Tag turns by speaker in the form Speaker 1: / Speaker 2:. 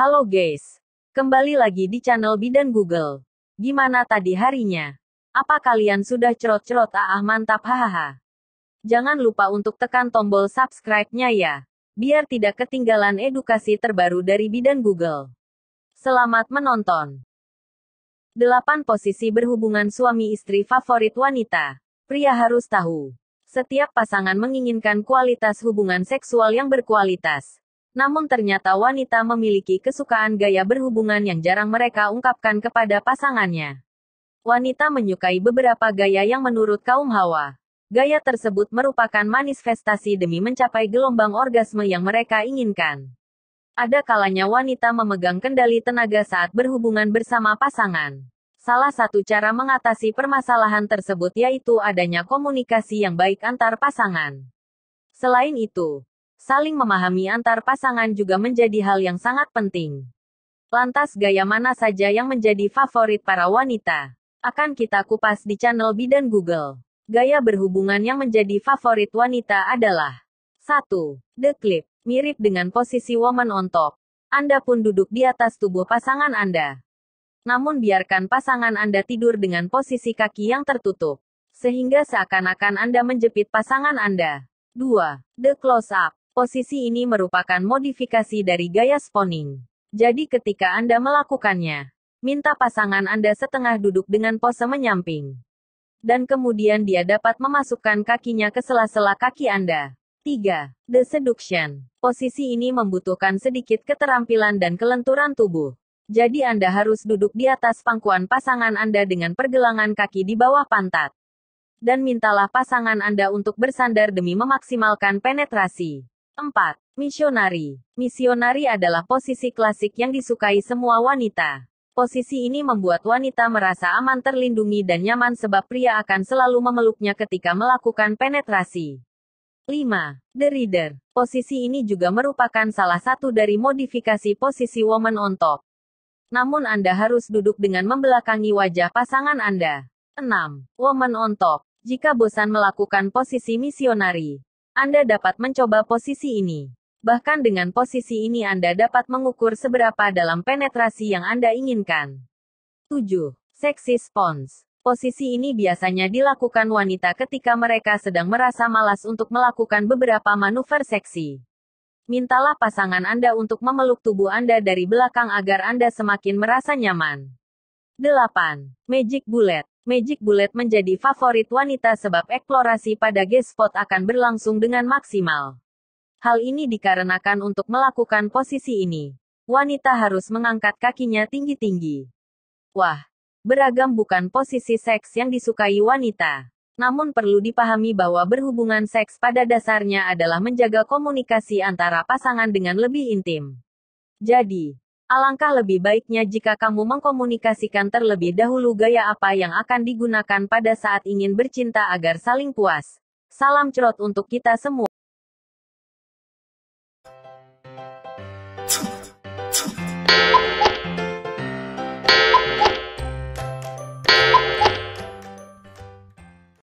Speaker 1: Halo guys, kembali lagi di channel Bidan Google. Gimana tadi harinya? Apa kalian sudah cerot-cerot ah, ah mantap hahaha? Jangan lupa untuk tekan tombol subscribe-nya ya, biar tidak ketinggalan edukasi terbaru dari Bidan Google. Selamat menonton. 8 posisi berhubungan suami istri favorit wanita. Pria harus tahu, setiap pasangan menginginkan kualitas hubungan seksual yang berkualitas namun ternyata wanita memiliki kesukaan gaya berhubungan yang jarang mereka ungkapkan kepada pasangannya. Wanita menyukai beberapa gaya yang menurut kaum hawa. Gaya tersebut merupakan manifestasi demi mencapai gelombang orgasme yang mereka inginkan. Ada kalanya wanita memegang kendali tenaga saat berhubungan bersama pasangan. Salah satu cara mengatasi permasalahan tersebut yaitu adanya komunikasi yang baik antar pasangan. Selain itu, Saling memahami antar pasangan juga menjadi hal yang sangat penting. Lantas gaya mana saja yang menjadi favorit para wanita? Akan kita kupas di channel Bidan Google. Gaya berhubungan yang menjadi favorit wanita adalah 1. The clip, mirip dengan posisi woman on top. Anda pun duduk di atas tubuh pasangan Anda. Namun biarkan pasangan Anda tidur dengan posisi kaki yang tertutup, sehingga seakan-akan Anda menjepit pasangan Anda. 2. The close up, Posisi ini merupakan modifikasi dari gaya spawning. Jadi ketika Anda melakukannya, minta pasangan Anda setengah duduk dengan pose menyamping. Dan kemudian dia dapat memasukkan kakinya ke sela-sela kaki Anda. 3. The Seduction. Posisi ini membutuhkan sedikit keterampilan dan kelenturan tubuh. Jadi Anda harus duduk di atas pangkuan pasangan Anda dengan pergelangan kaki di bawah pantat. Dan mintalah pasangan Anda untuk bersandar demi memaksimalkan penetrasi. 4. Misionari. Misionari adalah posisi klasik yang disukai semua wanita. Posisi ini membuat wanita merasa aman terlindungi dan nyaman sebab pria akan selalu memeluknya ketika melakukan penetrasi. 5. The Reader. Posisi ini juga merupakan salah satu dari modifikasi posisi woman on top. Namun Anda harus duduk dengan membelakangi wajah pasangan Anda. 6. Woman on top. Jika bosan melakukan posisi misionari, anda dapat mencoba posisi ini. Bahkan dengan posisi ini Anda dapat mengukur seberapa dalam penetrasi yang Anda inginkan. 7. Seksi spons. Posisi ini biasanya dilakukan wanita ketika mereka sedang merasa malas untuk melakukan beberapa manuver seksi. Mintalah pasangan Anda untuk memeluk tubuh Anda dari belakang agar Anda semakin merasa nyaman. 8. Magic Bullet Magic Bullet menjadi favorit wanita sebab eksplorasi pada G-spot akan berlangsung dengan maksimal. Hal ini dikarenakan untuk melakukan posisi ini, wanita harus mengangkat kakinya tinggi-tinggi. Wah, beragam bukan posisi seks yang disukai wanita. Namun perlu dipahami bahwa berhubungan seks pada dasarnya adalah menjaga komunikasi antara pasangan dengan lebih intim. Jadi, Alangkah lebih baiknya jika kamu mengkomunikasikan terlebih dahulu gaya apa yang akan digunakan pada saat ingin bercinta agar saling puas. Salam cerot untuk kita semua.